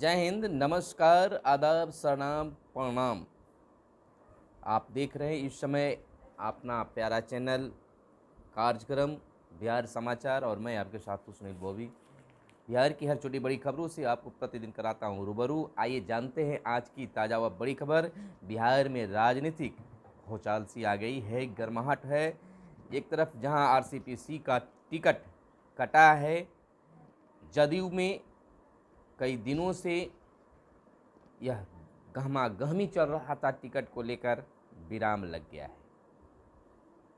जय हिंद नमस्कार आदाब सलाम प्रणाम आप देख रहे हैं इस समय अपना प्यारा चैनल कार्यक्रम बिहार समाचार और मैं आपके साथ हूँ सुनील बोवी बिहार की हर छोटी बड़ी खबरों से आपको प्रतिदिन कराता हूँ रूबरू आइए जानते हैं आज की ताज़ा व बड़ी खबर बिहार में राजनीतिक भौचाल सी आ गई है गर्माहट है एक तरफ जहाँ आरसीपीसी का टिकट कटा है जदयू में कई दिनों से यह गहमा गहमी चल रहा था टिकट को लेकर विराम लग गया है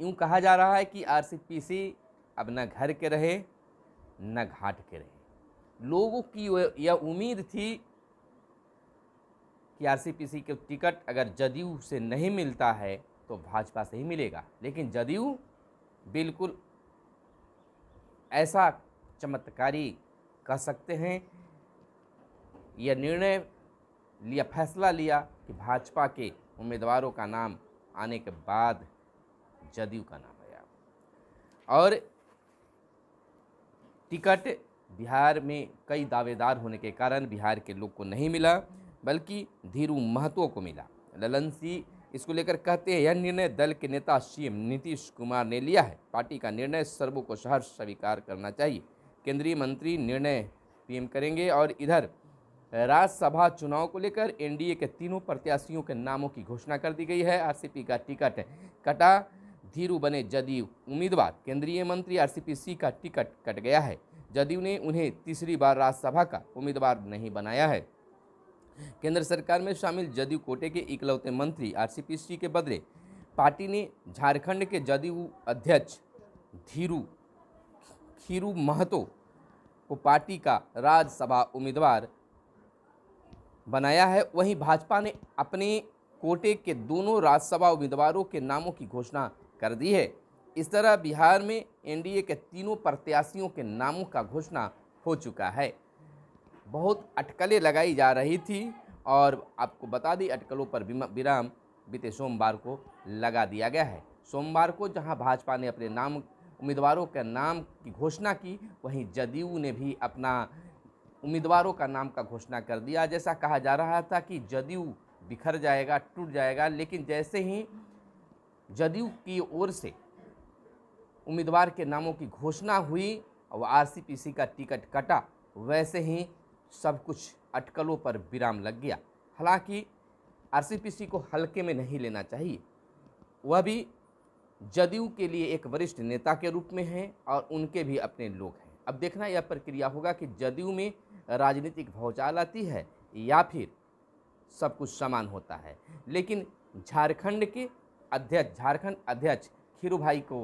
यूँ कहा जा रहा है कि आर अब न घर के रहे न घाट के रहे लोगों की यह उम्मीद थी कि सी के टिकट अगर जदयू से नहीं मिलता है तो भाजपा से ही मिलेगा लेकिन जदयू बिल्कुल ऐसा चमत्कारी कह सकते हैं यह निर्णय लिया फैसला लिया कि भाजपा के उम्मीदवारों का नाम आने के बाद जदयू का नाम आया और टिकट बिहार में कई दावेदार होने के कारण बिहार के लोग को नहीं मिला बल्कि धीरू महतो को मिला ललन सिंह इसको लेकर कहते हैं यह निर्णय दल के नेता सीएम नीतीश कुमार ने लिया है पार्टी का निर्णय सर्वों को सहर्ष स्वीकार करना चाहिए केंद्रीय मंत्री निर्णय पीएम करेंगे और इधर राज्यसभा चुनाव को लेकर एनडीए के तीनों प्रत्याशियों के नामों की घोषणा कर दी गई है आरसीपी का टिकट कटा धीरू बने जदयू उम्मीदवार केंद्रीय मंत्री आरसीपी सी का टिकट कट गया है जदयू ने उन्हें तीसरी बार राज्यसभा का उम्मीदवार नहीं बनाया है केंद्र सरकार में शामिल जदयू कोटे के इकलौते मंत्री सी के बदले पार्टी ने झारखंड के जदयू अध्यक्ष धीरू खीरू महतो को पार्टी का राज्यसभा उम्मीदवार बनाया है वहीं भाजपा ने अपने कोटे के दोनों राज्यसभा उम्मीदवारों के नामों की घोषणा कर दी है इस तरह बिहार में एनडीए के तीनों प्रत्याशियों के नामों का घोषणा हो चुका है बहुत अटकलें लगाई जा रही थी और आपको बता दी अटकलों पर विराम बीते सोमवार को लगा दिया गया है सोमवार को जहां भाजपा ने अपने नाम उम्मीदवारों के नाम की घोषणा की वहीं जदयू ने भी अपना उम्मीदवारों का नाम का घोषणा कर दिया जैसा कहा जा रहा था कि जदयू बिखर जाएगा टूट जाएगा लेकिन जैसे ही जदयू की ओर से उम्मीदवार के नामों की घोषणा हुई और आरसीपीसी का टिकट कटा वैसे ही सब कुछ अटकलों पर विराम लग गया हालांकि आरसीपीसी को हल्के में नहीं लेना चाहिए वह भी जदयू के लिए एक वरिष्ठ नेता के रूप में हैं और उनके भी अपने लोग हैं अब देखना यह प्रक्रिया होगा कि जदयू में राजनीतिक भौचाल आती है या फिर सब कुछ समान होता है लेकिन झारखंड के अध्यक्ष झारखंड अध्यक्ष खीरू भाई को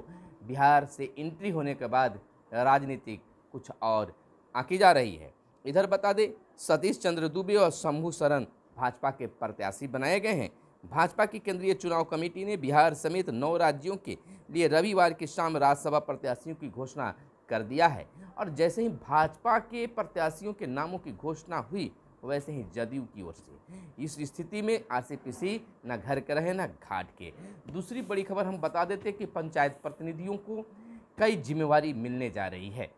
बिहार से एंट्री होने के बाद राजनीतिक कुछ और आंकी जा रही है इधर बता दें सतीश चंद्र दुबे और शंभू शरण भाजपा के प्रत्याशी बनाए गए हैं भाजपा की केंद्रीय चुनाव कमेटी ने बिहार समेत नौ राज्यों के लिए रविवार की शाम राज्यसभा प्रत्याशियों की घोषणा कर दिया है और जैसे ही भाजपा के प्रत्याशियों के नामों की घोषणा हुई वैसे ही जदयू की ओर से इस स्थिति में आरसीपीसी न घर के रहे न घाट के दूसरी बड़ी खबर हम बता देते कि पंचायत प्रतिनिधियों को कई जिम्मेवारी मिलने जा रही है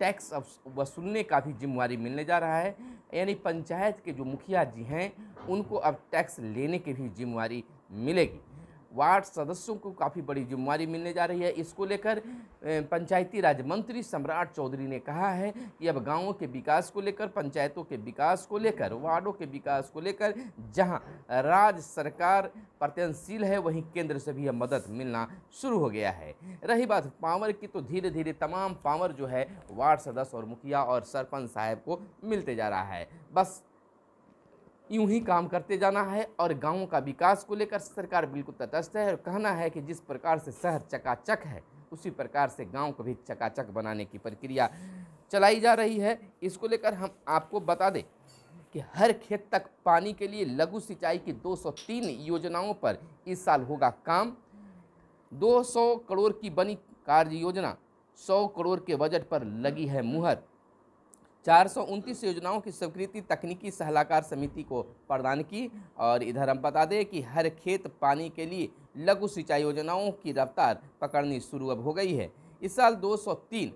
टैक्स वसूलने का भी जिम्मेवारी मिलने जा रहा है यानी पंचायत के जो मुखिया जी हैं उनको अब टैक्स लेने की भी जिम्मेवारी मिलेगी वार्ड सदस्यों को काफ़ी बड़ी जिम्मेवारी मिलने जा रही है इसको लेकर पंचायती राज मंत्री सम्राट चौधरी ने कहा है कि अब गांवों के विकास को लेकर पंचायतों के विकास को लेकर वार्डों के विकास को लेकर जहां राज्य सरकार प्रत्यनशील है वहीं केंद्र से भी अब मदद मिलना शुरू हो गया है रही बात पावर की तो धीरे धीरे तमाम पावर जो है वार्ड सदस्य और मुखिया और सरपंच साहब को मिलते जा रहा है बस यूं ही काम करते जाना है और गांवों का विकास को लेकर सरकार बिल्कुल तटस्थ है और कहना है कि जिस प्रकार से शहर चकाचक है उसी प्रकार से गांव को भी चकाचक बनाने की प्रक्रिया चलाई जा रही है इसको लेकर हम आपको बता दें कि हर खेत तक पानी के लिए लघु सिंचाई की 203 योजनाओं पर इस साल होगा काम 200 करोड़ की बनी कार्य योजना 100 करोड़ के बजट पर लगी है मुहर चार योजनाओं की स्वीकृति तकनीकी सलाहकार समिति को प्रदान की और इधर हम बता दें कि हर खेत पानी के लिए लघु सिंचाई योजनाओं की रफ्तार पकड़नी शुरू अब हो गई है इस साल 203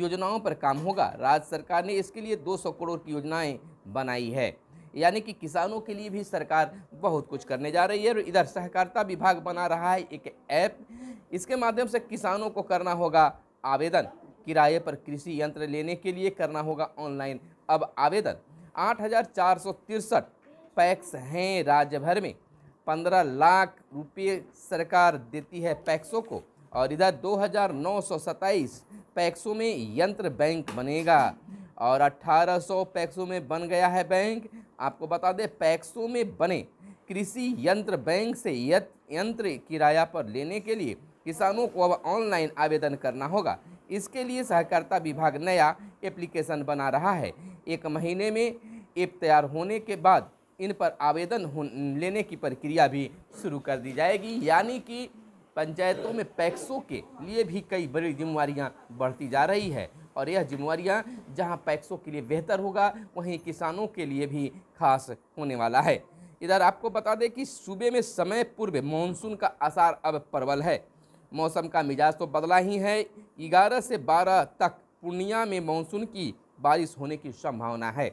योजनाओं पर काम होगा राज्य सरकार ने इसके लिए 200 करोड़ की योजनाएं बनाई है यानी कि किसानों के लिए भी सरकार बहुत कुछ करने जा रही है और इधर सहकारिता विभाग बना रहा है एक ऐप इसके माध्यम से किसानों को करना होगा आवेदन किराए पर कृषि यंत्र लेने के लिए करना होगा ऑनलाइन अब आवेदन आठ हज़ार चार सौ तिरसठ पैक्स हैं राज्य भर में पंद्रह लाख रुपये सरकार देती है पैक्सों को और इधर दो हज़ार नौ सौ सत्ताईस पैक्सों में यंत्र बैंक बनेगा और अट्ठारह सौ पैक्सों में बन गया है बैंक आपको बता दें पैक्सों में बने कृषि यंत्र बैंक से यंत्र किराया पर लेने के लिए किसानों को अब ऑनलाइन आवेदन करना होगा इसके लिए सहकारिता विभाग नया एप्लीकेशन बना रहा है एक महीने में ऐप तैयार होने के बाद इन पर आवेदन लेने की प्रक्रिया भी शुरू कर दी जाएगी यानी कि पंचायतों में पैक्सों के लिए भी कई बड़ी जिम्मेवारियाँ बढ़ती जा रही है और यह जिम्मेवारियाँ जहाँ पैक्सों के लिए बेहतर होगा वहीं किसानों के लिए भी खास होने वाला है इधर आपको बता दें कि सूबे में समय पूर्व मानसून का आसार अब प्रबल है मौसम का मिजाज तो बदला ही है ग्यारह से बारह तक पूर्णिया में मानसून की बारिश होने की संभावना है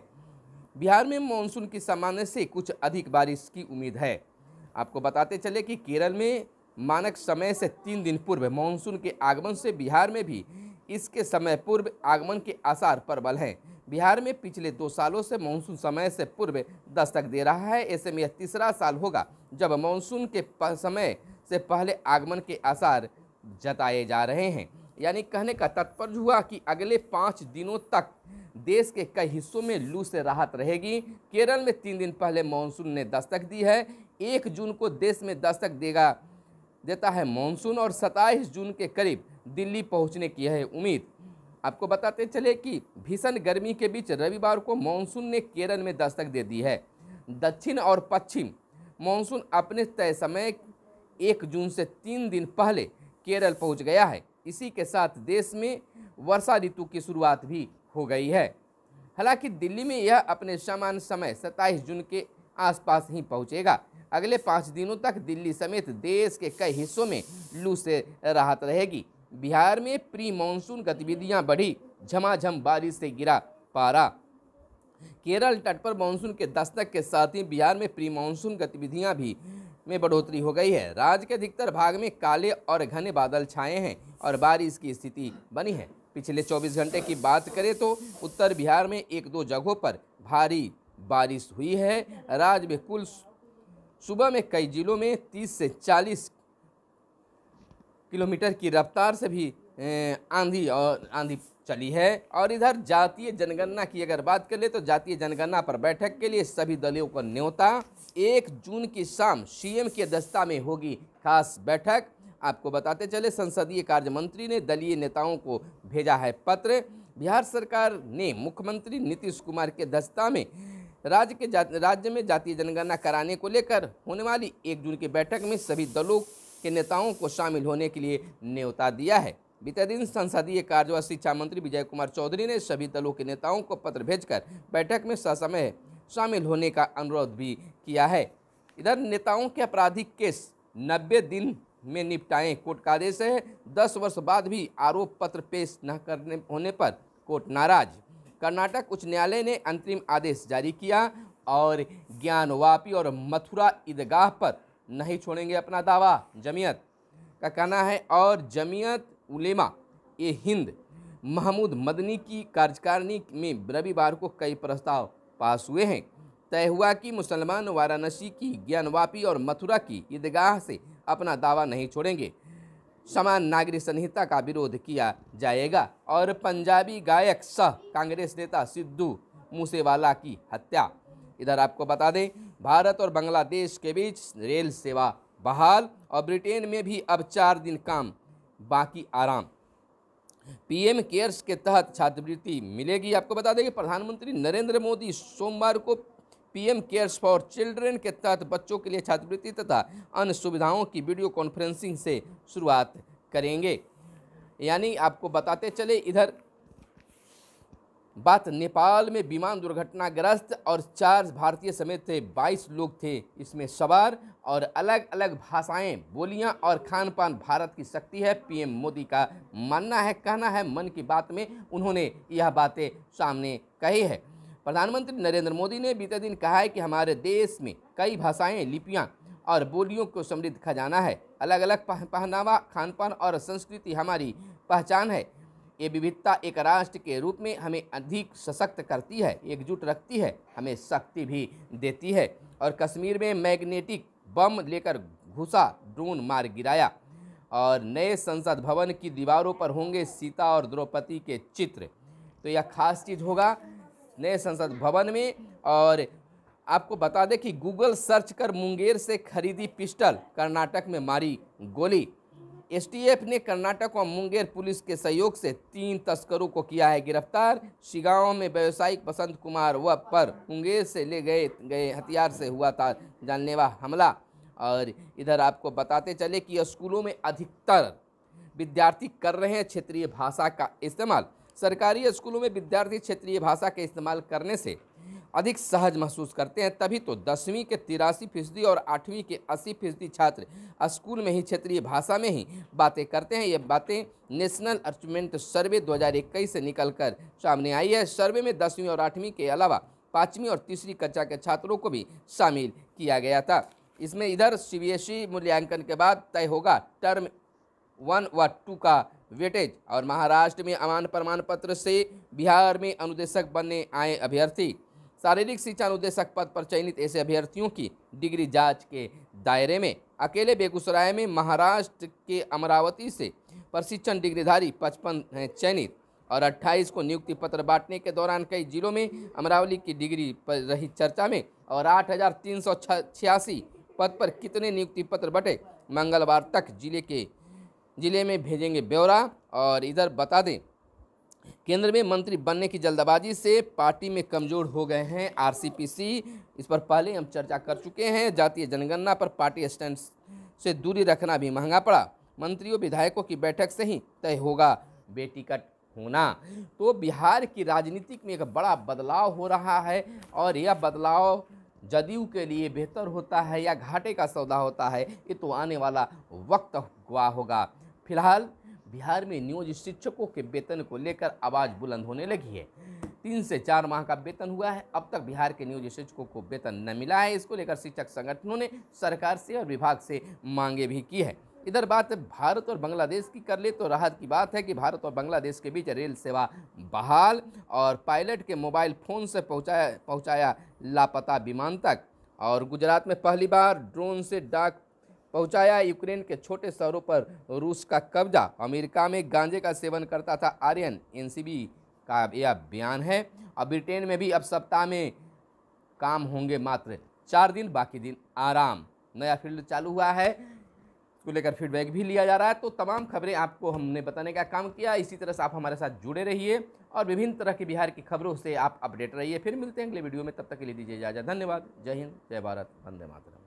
बिहार में मानसून की सामान्य से कुछ अधिक बारिश की उम्मीद है आपको बताते चले कि केरल में मानक समय से तीन दिन पूर्व मानसून के आगमन से बिहार में भी इसके समय पूर्व आगमन के आसार प्रबल हैं बिहार में पिछले दो सालों से मानसून समय से पूर्व दस्तक दे रहा है ऐसे में यह तीसरा साल होगा जब मानसून के समय से पहले आगमन के आसार जताए जा रहे हैं यानी कहने का तात्पर्य हुआ कि अगले पाँच दिनों तक देश के कई हिस्सों में लू से राहत रहेगी केरल में तीन दिन पहले मानसून ने दस्तक दी है एक जून को देश में दस्तक देगा देता है मानसून और सत्ताईस जून के करीब दिल्ली पहुंचने की है उम्मीद आपको बताते चले कि भीषण गर्मी के बीच रविवार को मानसून ने केरल में दस्तक दे दी है दक्षिण और पश्चिम मानसून अपने तय समय एक जून से तीन दिन पहले केरल पहुंच गया है इसी के साथ देश में वर्षा ऋतु की शुरुआत भी हो गई है हालांकि दिल्ली में यह अपने समान समय सत्ताईस जून के आसपास ही पहुंचेगा अगले पाँच दिनों तक दिल्ली समेत देश के कई हिस्सों में लू से राहत रहेगी बिहार में प्री मानसून गतिविधियां बढ़ी झमाझम बारिश से गिरा पारा केरल तट पर मानसून के दस्तक के साथ ही बिहार में प्री मानसून गतिविधियां भी में बढ़ोतरी हो गई है राज्य के अधिकतर भाग में काले और घने बादल छाए हैं और बारिश की स्थिति बनी है पिछले 24 घंटे की बात करें तो उत्तर बिहार में एक दो जगहों पर भारी बारिश हुई है राज्य में कुल सुबह में कई जिलों में 30 से 40 किलोमीटर की रफ्तार से भी आंधी और आंधी चली है और इधर जातीय जनगणना की अगर बात कर ले तो जातीय जनगणना पर बैठक के लिए सभी दलों का न्योता एक जून की शाम सीएम की अध्यक्षता में होगी खास बैठक आपको बताते चले संसदीय कार्य मंत्री ने दलीय नेताओं को भेजा है पत्र बिहार सरकार ने मुख्यमंत्री नीतीश कुमार की अध्यक्षता में राज्य के जा, राज्य में जातीय जनगणना कराने को लेकर होने वाली एक जून की बैठक में सभी दलों के नेताओं को शामिल होने के लिए न्यौता दिया है बीते दिन संसदीय कार्य व शिक्षा मंत्री विजय कुमार चौधरी ने सभी दलों के नेताओं को पत्र भेजकर बैठक में ससमय शामिल होने का अनुरोध भी किया है इधर नेताओं के आपराधिक केस नब्बे दिन में निपटाएं कोर्ट का आदेश है दस वर्ष बाद भी आरोप पत्र पेश न करने होने पर कोर्ट नाराज कर्नाटक उच्च न्यायालय ने अंतरिम आदेश जारी किया और ज्ञानवापी और मथुरा ईदगाह पर नहीं छोड़ेंगे अपना दावा जमीयत का कहना है और जमीयत उलेमा ए हिंद महमूद मदनी की कार्यकारिणी में रविवार को कई प्रस्ताव पास हुए हैं तय हुआ कि मुसलमान वाराणसी की ज्ञानवापी और मथुरा की ईदगाह से अपना दावा नहीं छोड़ेंगे समान नागरिक संहिता का विरोध किया जाएगा और पंजाबी गायक सह कांग्रेस नेता सिद्धू मूसेवाला की हत्या इधर आपको बता दें भारत और बांग्लादेश के बीच रेल सेवा बहाल और ब्रिटेन में भी अब चार दिन काम बाकी आराम पीएम केयर्स के तहत छात्रवृत्ति मिलेगी आपको बता दें कि प्रधानमंत्री नरेंद्र मोदी सोमवार को पीएम केयर्स फॉर चिल्ड्रन के तहत बच्चों के लिए छात्रवृत्ति तथा अन्य सुविधाओं की वीडियो कॉन्फ्रेंसिंग से शुरुआत करेंगे यानी आपको बताते चले इधर बात नेपाल में विमान दुर्घटनाग्रस्त और चार भारतीय समेत थे बाईस लोग थे इसमें सवार और अलग अलग भाषाएं बोलियां और खान पान भारत की शक्ति है पीएम मोदी का मानना है कहना है मन की बात में उन्होंने यह बातें सामने कही है प्रधानमंत्री नरेंद्र मोदी ने बीते दिन कहा है कि हमारे देश में कई भाषाएं लिपियाँ और बोलियों को समृद्ध खजाना है अलग अलग पहनावा खान पान और संस्कृति हमारी पहचान है ये विविधता एक राष्ट्र के रूप में हमें अधिक सशक्त करती है एकजुट रखती है हमें शक्ति भी देती है और कश्मीर में मैग्नेटिक बम लेकर घुसा ड्रोन मार गिराया और नए संसद भवन की दीवारों पर होंगे सीता और द्रौपदी के चित्र तो यह खास चीज़ होगा नए संसद भवन में और आपको बता दें कि गूगल सर्च कर मुंगेर से खरीदी पिस्टल कर्नाटक में मारी गोली एसटीएफ ने कर्नाटक और मुंगेर पुलिस के सहयोग से तीन तस्करों को किया है गिरफ्तार शिगांव में व्यावसायिक बसंत कुमार व पर मुंगेर से ले गए गए हथियार से हुआ था जानलेवा हमला और इधर आपको बताते चले कि स्कूलों में अधिकतर विद्यार्थी कर रहे हैं क्षेत्रीय भाषा का इस्तेमाल सरकारी स्कूलों में विद्यार्थी क्षेत्रीय भाषा के इस्तेमाल करने से अधिक सहज महसूस करते हैं तभी तो दसवीं के तिरासी फीसदी और आठवीं के अस्सी फीसदी छात्र स्कूल में ही क्षेत्रीय भाषा में ही बातें करते हैं ये बातें नेशनल अचीवमेंट सर्वे दो से निकल सामने आई है सर्वे में दसवीं और आठवीं के अलावा पाँचवीं और तीसरी कक्षा के छात्रों को भी शामिल किया गया था इसमें इधर सी मूल्यांकन के बाद तय होगा टर्म वन व टू का वेटेज और महाराष्ट्र में अमान प्रमाण पत्र से बिहार में अनुदेशक बनने आए अभ्यर्थी शारीरिक शिक्षा निदेशक पद पर चयनित ऐसे अभ्यर्थियों की डिग्री जांच के दायरे में अकेले बेगूसराय में महाराष्ट्र के अमरावती से प्रशिक्षण डिग्रीधारी पचपन हैं चयनित और 28 को नियुक्ति पत्र बांटने के दौरान कई जिलों में अमरावली की डिग्री पर रही चर्चा में और आठ पद पर कितने नियुक्ति पत्र बटे मंगलवार तक जिले के जिले में भेजेंगे ब्यौरा और इधर बता दें केंद्र में मंत्री बनने की जल्दबाजी से पार्टी में कमजोर हो गए हैं आरसीपीसी इस पर पहले हम चर्चा कर चुके हैं जातीय जनगणना पर पार्टी स्टैंड से दूरी रखना भी महंगा पड़ा मंत्रियों विधायकों की बैठक से ही तय होगा बेटिकट होना तो बिहार की राजनीतिक में एक बड़ा बदलाव हो रहा है और यह बदलाव जदयू के लिए बेहतर होता है या घाटे का सौदा होता है ये तो आने वाला वक्त गुआ होगा फिलहाल बिहार में नियोजित शिक्षकों के वेतन को लेकर आवाज़ बुलंद होने लगी है तीन से चार माह का वेतन हुआ है अब तक बिहार के नियोजित शिक्षकों को वेतन न मिला है इसको लेकर शिक्षक संगठनों ने सरकार से और विभाग से मांगे भी की है इधर बात भारत और बांग्लादेश की कर ले तो राहत की बात है कि भारत और बांग्लादेश के बीच रेल सेवा बहाल और पायलट के मोबाइल फ़ोन से पहुंचाया पहुंचाया लापता विमान तक और गुजरात में पहली बार ड्रोन से डाक पहुंचाया यूक्रेन के छोटे शहरों पर रूस का कब्जा अमेरिका में गांजे का सेवन करता था आर्यन एनसीबी का यह बयान है और ब्रिटेन में भी अब सप्ताह में काम होंगे मात्र चार दिन बाकी दिन आराम नया फील्ड चालू हुआ है इसको लेकर फीडबैक भी लिया जा रहा है तो तमाम खबरें आपको हमने बताने का काम किया इसी तरह से आप हमारे साथ जुड़े रहिए और विभिन्न तरह के बिहार की खबरों से आप अपडेट रहिए फिर मिलते हैं अगले वीडियो में तब तक के लिए दीजिए इजाज़त धन्यवाद जय हिंद जय भारत वंदे मातरम